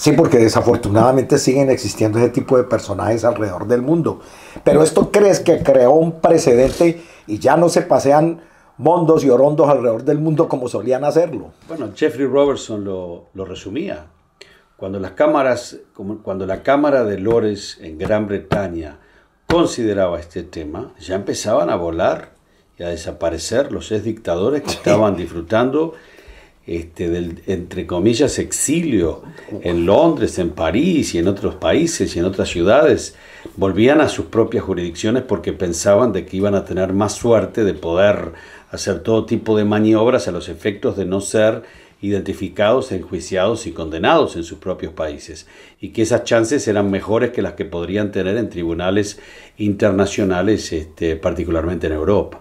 Sí, porque desafortunadamente siguen existiendo ese tipo de personajes alrededor del mundo. Pero esto crees que creó un precedente y ya no se pasean mondos y orondos alrededor del mundo como solían hacerlo. Bueno, Jeffrey Robertson lo, resumía. Cuando, las cámaras, cuando la Cámara de Lores en Gran Bretaña consideraba este tema, ya empezaban a volar y a desaparecer los ex dictadores que estaban disfrutando este, del, entre comillas, exilio en Londres, en París y en otros países y en otras ciudades, volvían a sus propias jurisdicciones porque pensaban de que iban a tener más suerte de poder hacer todo tipo de maniobras a los efectos de no ser identificados, enjuiciados y condenados en sus propios países, y que esas chances eran mejores que las que podrían tener en tribunales internacionales, este, particularmente en Europa.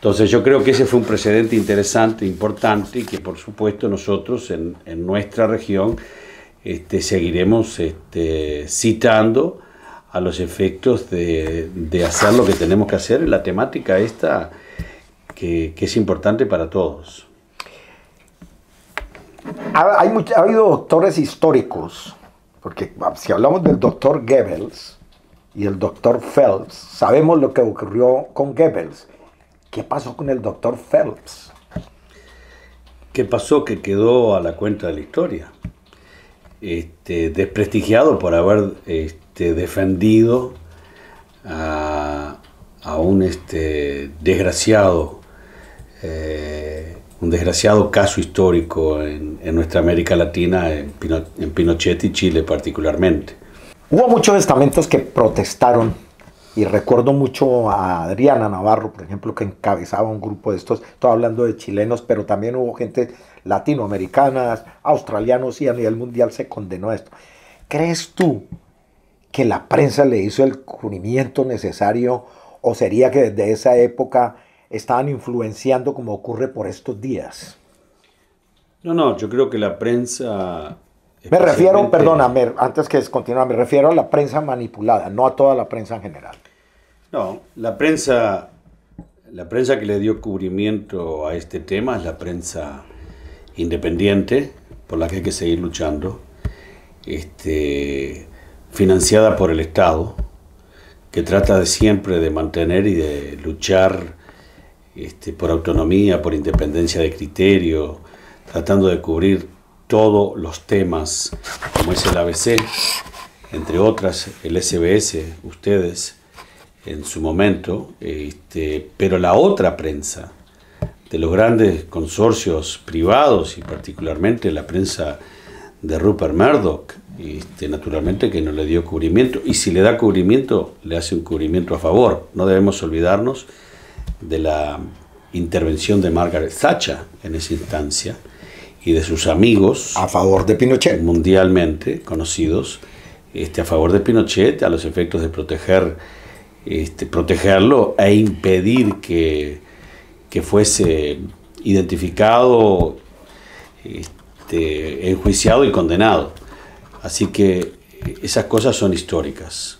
Entonces yo creo que ese fue un precedente interesante, importante, y que por supuesto nosotros en, nuestra región este, seguiremos este, citando a los efectos de, hacer lo que tenemos que hacer en la temática esta que, es importante para todos. Ha, hay ha habido doctores históricos, porque ah, si hablamos del doctor Goebbels y el doctor Phelps, sabemos lo que ocurrió con Goebbels ¿Qué pasó con el doctor Phelps? ¿Qué pasó? Que quedó a la cuenta de la historia. Este, desprestigiado por haber este, defendido a, un este, desgraciado, eh, un desgraciado caso histórico en, nuestra América Latina, en, en Pinochet y Chile particularmente. Hubo muchos estamentos que protestaron y recuerdo mucho a Adriana Navarro, por ejemplo, que encabezaba un grupo de estos, todo hablando de chilenos, pero también hubo gente latinoamericanas, australianos y a nivel mundial se condenó a esto. ¿Crees tú que la prensa le hizo el cubrimiento necesario o sería que desde esa época estaban influenciando como ocurre por estos días? No, no, yo creo que la prensa me refiero, perdona, antes que continuar, me refiero a la prensa manipulada, no a toda la prensa en general. No, la prensa, la prensa que le dio cubrimiento a este tema es la prensa independiente, por la que hay que seguir luchando, este, financiada por el Estado, que trata de siempre de mantener y de luchar este, por autonomía, por independencia de criterio, tratando de cubrir todos los temas, como es el ABC, entre otras, el SBS, ustedes, en su momento, este, pero la otra prensa de los grandes consorcios privados y particularmente la prensa de Rupert Murdoch, este, naturalmente que no le dio cubrimiento y si le da cubrimiento, le hace un cubrimiento a favor. No debemos olvidarnos de la intervención de Margaret Thatcher en esa instancia y de sus amigos. A favor de Pinochet. Mundialmente conocidos, este, a favor de Pinochet, a los efectos de proteger, este, protegerlo e impedir que, que fuese identificado, este, enjuiciado y condenado. Así que eh, esas cosas son históricas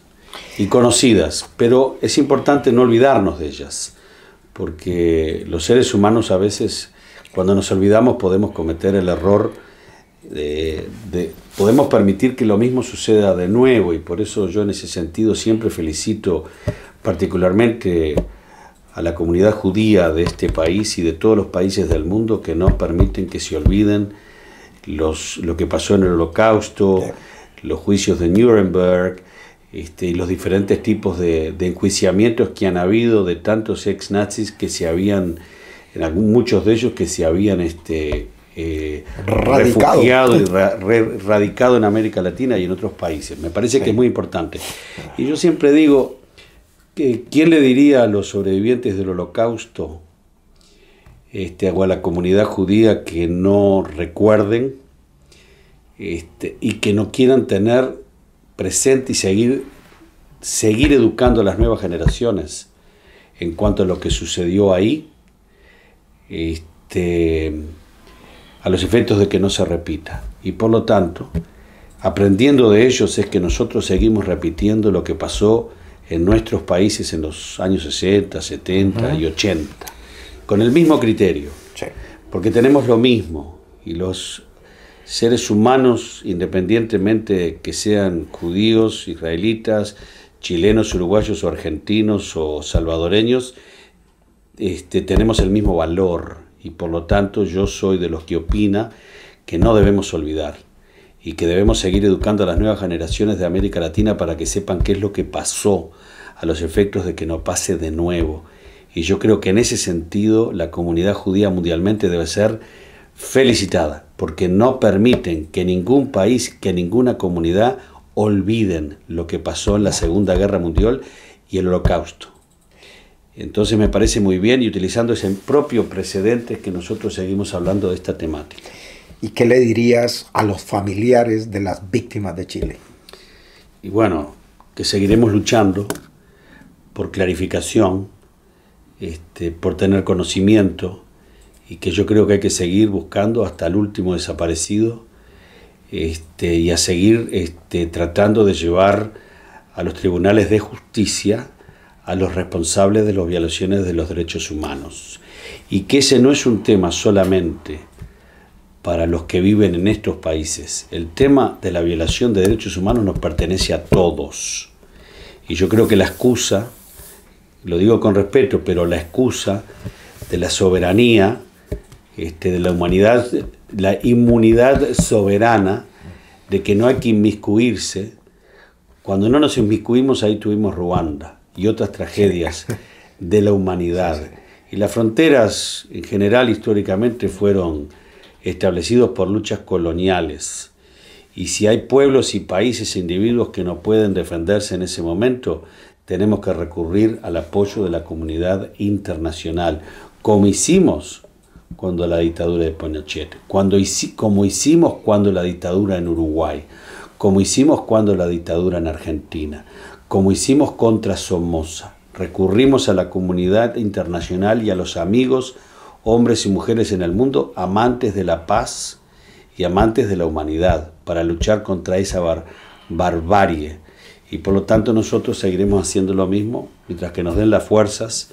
y conocidas, pero es importante no olvidarnos de ellas, porque los seres humanos a veces cuando nos olvidamos podemos cometer el error de, podemos permitir que lo mismo suceda de nuevo y por eso yo en ese sentido siempre felicito particularmente a la comunidad judía de este país y de todos los países del mundo que no permiten que se olviden los, lo que pasó en el holocausto, los juicios de Nuremberg este, y los diferentes tipos de, de enjuiciamientos que han habido de tantos ex nazis que se habían muchos de ellos que se habían este, eh, radicado. y radicado en América Latina y en otros países. Me parece que es muy importante. Y yo siempre digo, que, ¿quién le diría a los sobrevivientes del holocausto este, o a la comunidad judía que no recuerden este, y que no quieran tener presente y seguir, seguir educando a las nuevas generaciones en cuanto a lo que sucedió ahí? Este, a los efectos de que no se repita. Y por lo tanto, aprendiendo de ellos es que nosotros seguimos repitiendo lo que pasó en nuestros países en los años 60, 70 y 80, con el mismo criterio, porque tenemos lo mismo y los seres humanos, independientemente que sean judíos, israelitas, chilenos, uruguayos o argentinos o salvadoreños, este, tenemos el mismo valor y por lo tanto yo soy de los que opina que no debemos olvidar y que debemos seguir educando a las nuevas generaciones de América Latina para que sepan qué es lo que pasó a los efectos de que no pase de nuevo. Y yo creo que en ese sentido la comunidad judía mundialmente debe ser felicitada, porque no permiten que ningún país, que ninguna comunidad olviden lo que pasó en la Segunda Guerra Mundial y el Holocausto. Entonces me parece muy bien y utilizando ese propio precedente que nosotros seguimos hablando de esta temática. ¿Y qué le dirías a los familiares de las víctimas de Chile? Y bueno, que seguiremos luchando por clarificación, este, por tener conocimiento y que yo creo que hay que seguir buscando hasta el último desaparecido este, y a seguir este, tratando de llevar a los tribunales de justicia a los responsables de las violaciones de los derechos humanos. Y que ese no es un tema solamente para los que viven en estos países. El tema de la violación de derechos humanos nos pertenece a todos. Y yo creo que la excusa, lo digo con respeto, pero la excusa de la soberanía, este, de la humanidad, la inmunidad soberana, de que no hay que inmiscuirse, cuando no nos inmiscuimos ahí tuvimos Ruanda y otras tragedias de la humanidad. Y las fronteras en general históricamente fueron establecidos por luchas coloniales. Y si hay pueblos y países, e individuos que no pueden defenderse en ese momento, tenemos que recurrir al apoyo de la comunidad internacional, como hicimos cuando la dictadura de Pinochet, cuando, como hicimos cuando la dictadura en Uruguay, como hicimos cuando la dictadura en Argentina como hicimos contra Somoza. Recurrimos a la comunidad internacional y a los amigos, hombres y mujeres en el mundo, amantes de la paz y amantes de la humanidad, para luchar contra esa barbarie. Y por lo tanto nosotros seguiremos haciendo lo mismo mientras que nos den las fuerzas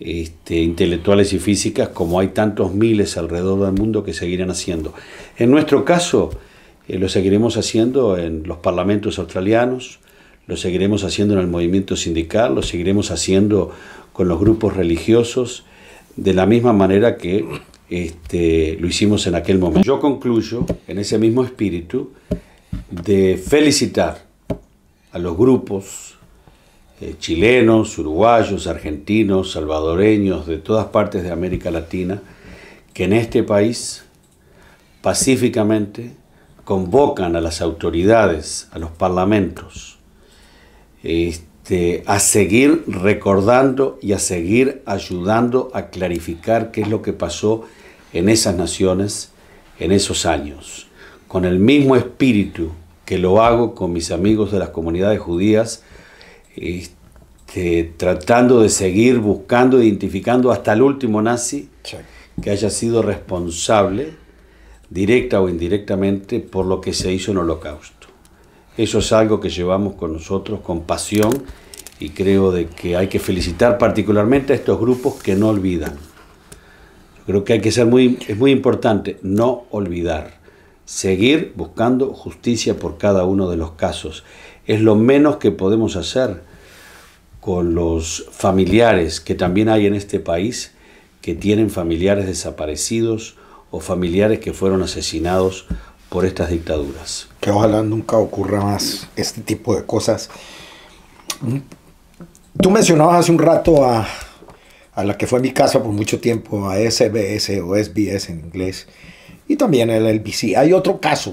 este, intelectuales y físicas, como hay tantos miles alrededor del mundo que seguirán haciendo. En nuestro caso, eh, lo seguiremos haciendo en los parlamentos australianos, lo seguiremos haciendo en el movimiento sindical, lo seguiremos haciendo con los grupos religiosos, de la misma manera que este, lo hicimos en aquel momento. Yo concluyo en ese mismo espíritu de felicitar a los grupos eh, chilenos, uruguayos, argentinos, salvadoreños, de todas partes de América Latina, que en este país pacíficamente convocan a las autoridades, a los parlamentos, este, a seguir recordando y a seguir ayudando a clarificar qué es lo que pasó en esas naciones, en esos años, con el mismo espíritu que lo hago con mis amigos de las comunidades judías, este, tratando de seguir buscando, identificando hasta el último nazi que haya sido responsable, directa o indirectamente, por lo que se hizo en Holocausto. Eso es algo que llevamos con nosotros con pasión y creo de que hay que felicitar particularmente a estos grupos que no olvidan. creo que hay que ser muy, es muy importante no olvidar, seguir buscando justicia por cada uno de los casos. Es lo menos que podemos hacer con los familiares que también hay en este país que tienen familiares desaparecidos o familiares que fueron asesinados por estas dictaduras. Que ojalá nunca ocurra más este tipo de cosas. Tú mencionabas hace un rato a, la que fue mi casa por mucho tiempo, a SBS o SBS en inglés, y también el LBC. Hay otro caso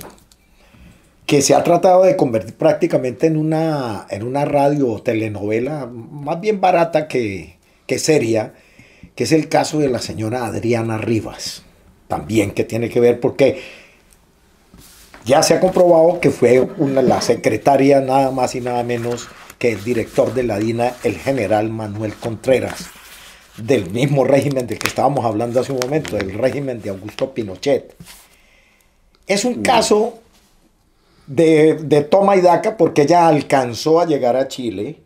que se ha tratado de convertir prácticamente en una, en una radio o telenovela más bien barata que, que seria, que es el caso de la señora Adriana Rivas, también que tiene que ver porque ya se ha comprobado que fue la secretaria nada más y nada menos que el director de la DINA, el general Manuel Contreras, del mismo régimen del que estábamos hablando hace un momento, del régimen de Augusto Pinochet. Es un mm. caso de, de toma y daca porque ella alcanzó a llegar a Chile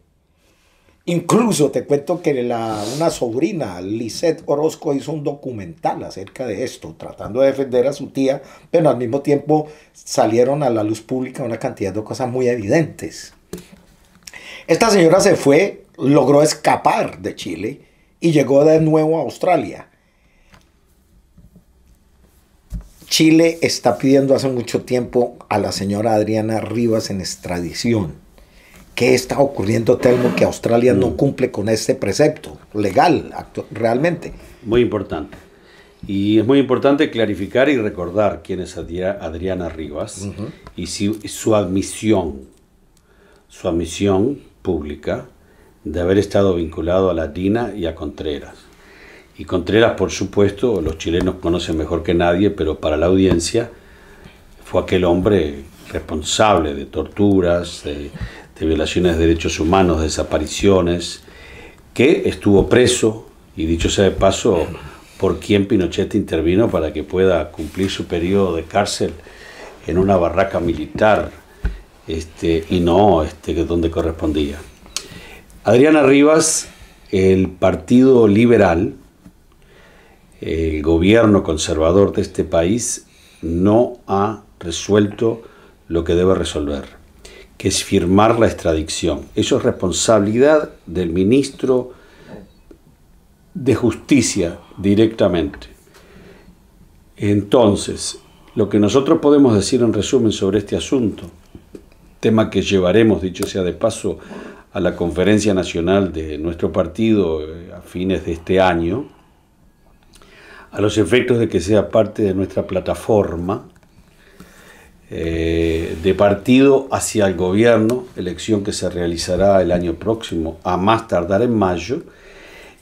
Incluso te cuento que una sobrina, Lisette Orozco, hizo un documental acerca de esto, tratando de defender a su tía, pero al mismo tiempo salieron a la luz pública una cantidad de cosas muy evidentes. Esta señora se fue, logró escapar de Chile y llegó de nuevo a Australia. Chile está pidiendo hace mucho tiempo a la señora Adriana Rivas en extradición ¿Qué está ocurriendo, Telmo, que Australia no mm. cumple con ese precepto legal realmente? Muy importante. Y es muy importante clarificar y recordar quién es Adriana Rivas y su admisión, su admisión pública de haber estado vinculado a la DINA y a Contreras. Y Contreras, por supuesto, los chilenos conocen mejor que nadie, pero para la audiencia fue aquel hombre responsable de torturas, de, de violaciones de derechos humanos, desapariciones, que estuvo preso, y dicho sea de paso, por quién Pinochet intervino para que pueda cumplir su periodo de cárcel en una barraca militar este, y no este, donde correspondía. Adriana Rivas, el Partido Liberal, el gobierno conservador de este país, no ha resuelto lo que debe resolver que es firmar la extradición. Eso es responsabilidad del ministro de Justicia directamente. Entonces, lo que nosotros podemos decir en resumen sobre este asunto, tema que llevaremos, dicho sea de paso, a la conferencia nacional de nuestro partido eh, a fines de este año, a los efectos de que sea parte de nuestra plataforma, eh, de partido hacia el gobierno, elección que se realizará el año próximo, a más tardar en mayo,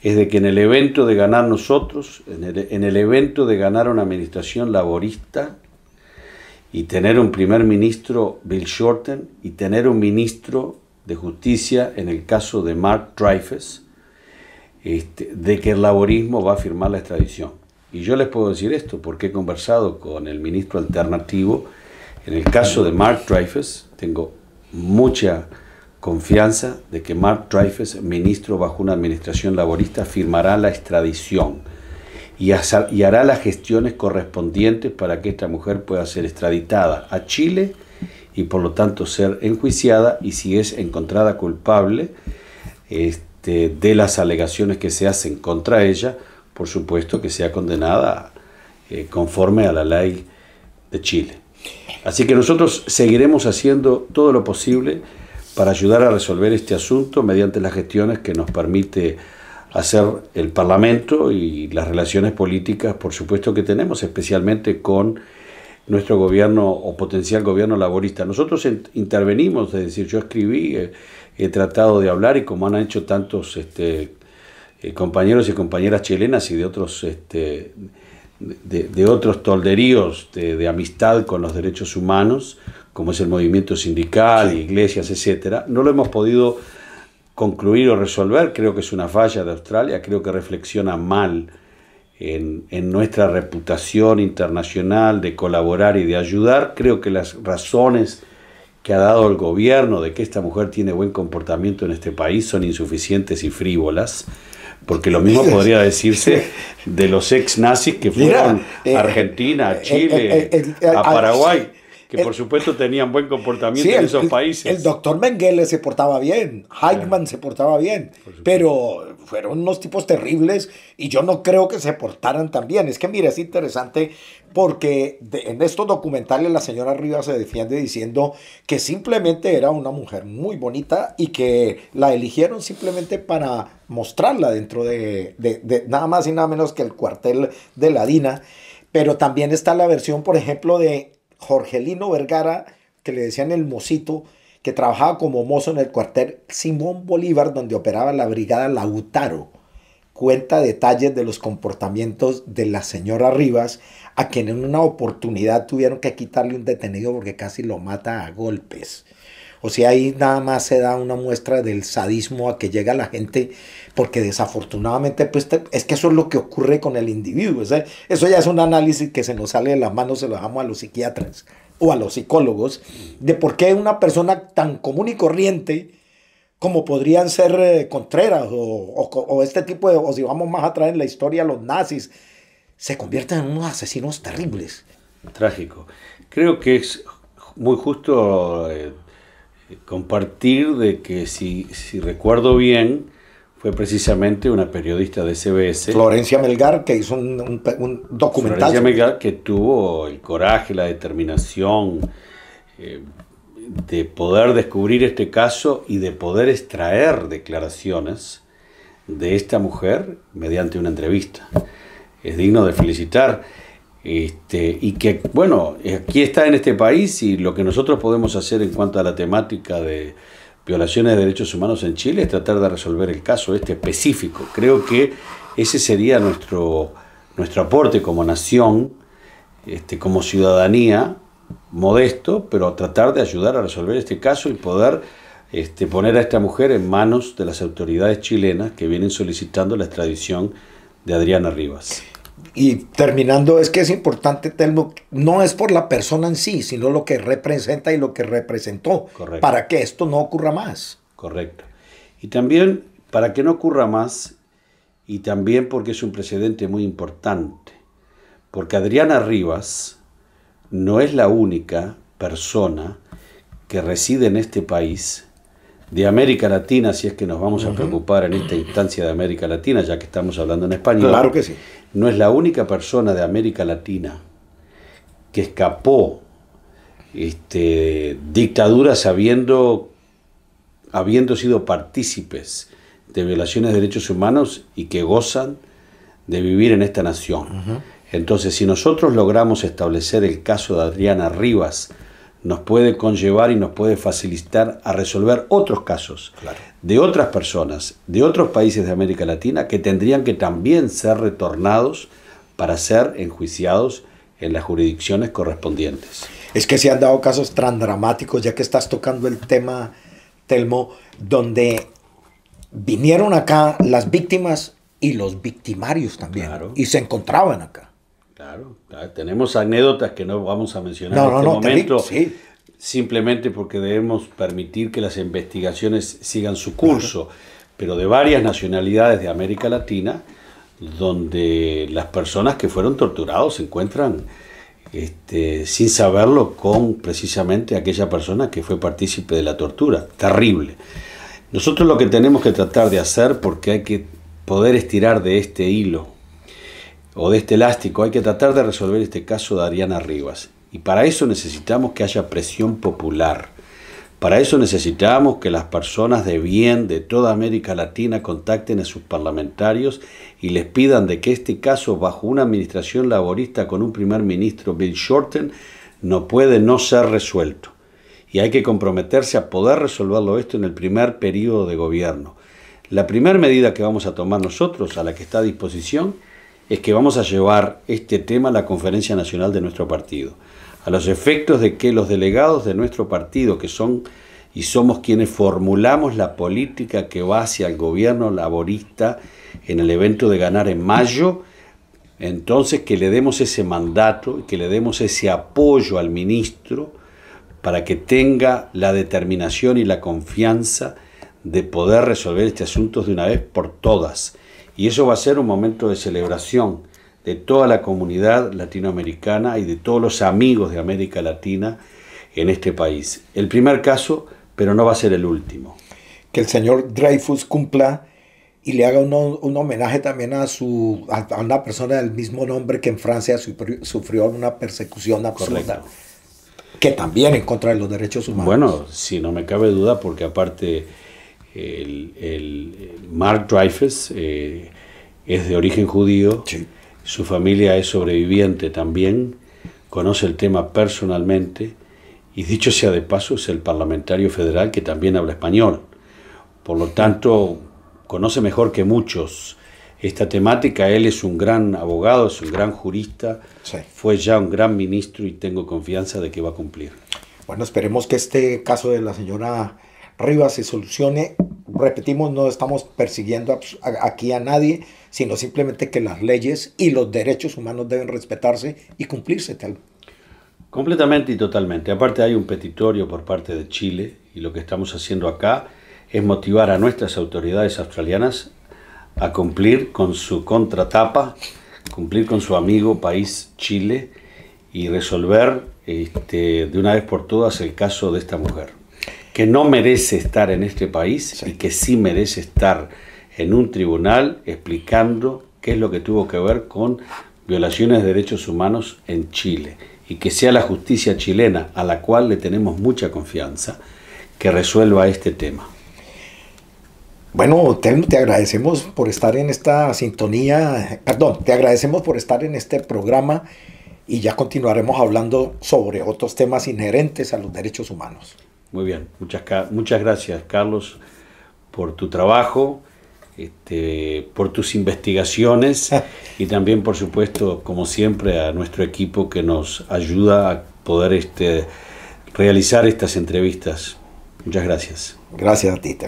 es de que en el evento de ganar nosotros, en el, evento de ganar una administración laborista y tener un primer ministro Bill Shorten y tener un ministro de justicia en el caso de Mark Dreyfus, este, de que el laborismo va a firmar la extradición. Y yo les puedo decir esto porque he conversado con el ministro alternativo, en el caso de Mark Dreyfus, tengo mucha confianza de que Mark Dreyfus, ministro bajo una administración laborista, firmará la extradición y, hará las gestiones correspondientes para que esta mujer pueda ser extraditada a Chile y por lo tanto ser enjuiciada y si es encontrada culpable este, de las alegaciones que se hacen contra ella, por supuesto que sea condenada eh, conforme a la ley de Chile. Así que nosotros seguiremos haciendo todo lo posible para ayudar a resolver este asunto mediante las gestiones que nos permite hacer el Parlamento y las relaciones políticas, por supuesto, que tenemos, especialmente con nuestro gobierno o potencial gobierno laborista. Nosotros intervenimos, es decir, yo escribí, eh, he, tratado de hablar y como han hecho tantos este, eh, compañeros y compañeras chilenas y de otros este, de, otros tolderíos de, amistad con los derechos humanos, como es el movimiento sindical, iglesias, etcétera, no lo hemos podido concluir o resolver. Creo que es una falla de Australia, creo que reflexiona mal en, en nuestra reputación internacional de colaborar y de ayudar. Creo que las razones que ha dado el gobierno de que esta mujer tiene buen comportamiento en este país son insuficientes y frívolas porque lo mismo podría decirse de los ex nazis que fueron eh, eh, eh, a Argentina, a Chile, a Paraguay, que por supuesto tenían buen comportamiento en esos países. El doctor Mengele se portaba bien, Heitman se portaba bien, pero fueron unos tipos terribles y yo no creo que se portaran tan bien. Es que mira, es interesante porque en estos documentales la señora Rivas se defiende diciendo que simplemente era una mujer muy bonita y que la eligieron simplemente para mostrarla dentro de, de nada más y nada menos que el cuartel de la DINA. Pero también está la versión, por ejemplo, de Jorgelino Vergara, que le decían el mocito, que trabajaba como mozo en el cuartel Simón Bolívar, donde operaba la brigada Lautaro cuenta detalles de los comportamientos de la señora Rivas, a quien en una oportunidad tuvieron que quitarle un detenido porque casi lo mata a golpes. O sea, ahí nada más se da una muestra del sadismo a que llega la gente, porque desafortunadamente, pues es que eso es lo que ocurre con el individuo. eso ya es un análisis que se nos sale de las manos, se lo damos a los psiquiatras o a los psicólogos, de por qué una persona tan común y corriente como podrían ser eh, Contreras o, este tipo de, o si vamos más atrás en la historia, los nazis, se convierten en unos asesinos terribles. Trágico. Creo que es muy justo eh, compartir de que si, si recuerdo bien, fue precisamente una periodista de CBS. Florencia Melgar, que hizo un, documental. Florencia Melgar, que tuvo el coraje, la determinación, eh, de poder descubrir este caso y de poder extraer declaraciones de esta mujer mediante una entrevista. Es digno de felicitar. Este, y que, bueno, aquí está en este país y lo que nosotros podemos hacer en cuanto a la temática de violaciones de derechos humanos en Chile es tratar de resolver el caso este específico. Creo que ese sería nuestro, nuestro aporte como nación, este, como ciudadanía, modesto, pero tratar de ayudar a resolver este caso y poder este, poner a esta mujer en manos de las autoridades chilenas que vienen solicitando la extradición de Adriana Rivas. Y terminando, es que es importante, Telmo, no es por la persona en sí, sino lo que representa y lo que representó, para que esto no ocurra más. Correcto. Y también para que no ocurra más, y también porque es un precedente muy importante, porque Adriana Rivas, no es la única persona que reside en este país, de América Latina, si es que nos vamos a preocupar en esta instancia de América Latina, ya que estamos hablando en español. Claro que sí. No es la única persona de América Latina que escapó este, dictaduras habiendo, habiendo sido partícipes de violaciones de derechos humanos y que gozan de vivir en esta nación. Entonces, si nosotros logramos establecer el caso de Adriana Rivas, nos puede conllevar y nos puede facilitar a resolver otros casos de otras personas, de otros países de América Latina, que tendrían que también ser retornados para ser enjuiciados en las jurisdicciones correspondientes. Es que se han dado casos tan dramáticos, ya que estás tocando el tema, Telmo, donde vinieron acá las víctimas y los victimarios también, y se encontraban acá tenemos anécdotas que no vamos a mencionar en este momento. Simplemente porque debemos permitir que las investigaciones sigan su curso, pero de varias nacionalidades de América Latina, donde las personas que fueron torturadas se encuentran este, sin saberlo con precisamente aquella persona que fue partícipe de la tortura. Terrible. Nosotros lo que tenemos que tratar de hacer, porque hay que poder estirar de este hilo o de este elástico, hay que tratar de resolver este caso de Ariana Rivas. Y para eso necesitamos que haya presión popular. Para eso necesitamos que las personas de bien de toda América Latina contacten a sus parlamentarios y les pidan de que este caso bajo una administración laborista con un primer ministro Bill Shorten no puede no ser resuelto. Y hay que comprometerse a poder resolverlo esto en el primer periodo de gobierno. La primera medida que vamos a tomar nosotros, a la que está a disposición, es que vamos a llevar este tema a la conferencia nacional de nuestro partido, a los efectos de que los delegados de nuestro partido, que son y somos quienes formulamos la política que va hacia el gobierno laborista en el evento de ganar en mayo, entonces que le demos ese mandato, y que le demos ese apoyo al ministro para que tenga la determinación y la confianza de poder resolver este asunto de una vez por todas y eso va a ser un momento de celebración de toda la comunidad latinoamericana y de todos los amigos de América Latina en este país. El primer caso, pero no va a ser el último. Que el señor Dreyfus cumpla y le haga un, homenaje también a, su, a, una persona del mismo nombre que en Francia sufrió, una persecución absoluta. Que también en contra de los derechos humanos. Bueno, si no me cabe duda, porque aparte el, eh, Mark Dreyfus eh, es de origen judío, su familia es sobreviviente también, conoce el tema personalmente y dicho sea de paso es el parlamentario federal que también habla español. Por lo tanto, conoce mejor que muchos esta temática. Él es un gran abogado, es un gran jurista, fue ya un gran ministro y tengo confianza de que va a cumplir. Bueno, esperemos que este caso de la señora Rivas se solucione repetimos, no estamos persiguiendo pues, aquí a nadie, sino simplemente que las leyes y los derechos humanos deben respetarse y cumplirse tal. Completamente y totalmente. Aparte hay un petitorio por parte de Chile y lo que estamos haciendo acá es motivar a nuestras autoridades australianas a cumplir con su contratapa, cumplir con su amigo país Chile y resolver este, de una vez por todas el caso de esta mujer que no merece estar en este país y que sí merece estar en un tribunal explicando qué es lo que tuvo que ver con violaciones de derechos humanos en Chile y que sea la justicia chilena, a la cual le tenemos mucha confianza, que resuelva este tema. Bueno, te agradecemos por estar en esta sintonía, perdón, te agradecemos por estar en este programa y ya continuaremos hablando sobre otros temas inherentes a los derechos humanos. Muy bien, muchas, muchas gracias Carlos por tu trabajo, este, por tus investigaciones y también por supuesto, como siempre, a nuestro equipo que nos ayuda a poder este, realizar estas entrevistas. Muchas gracias. Gracias a ti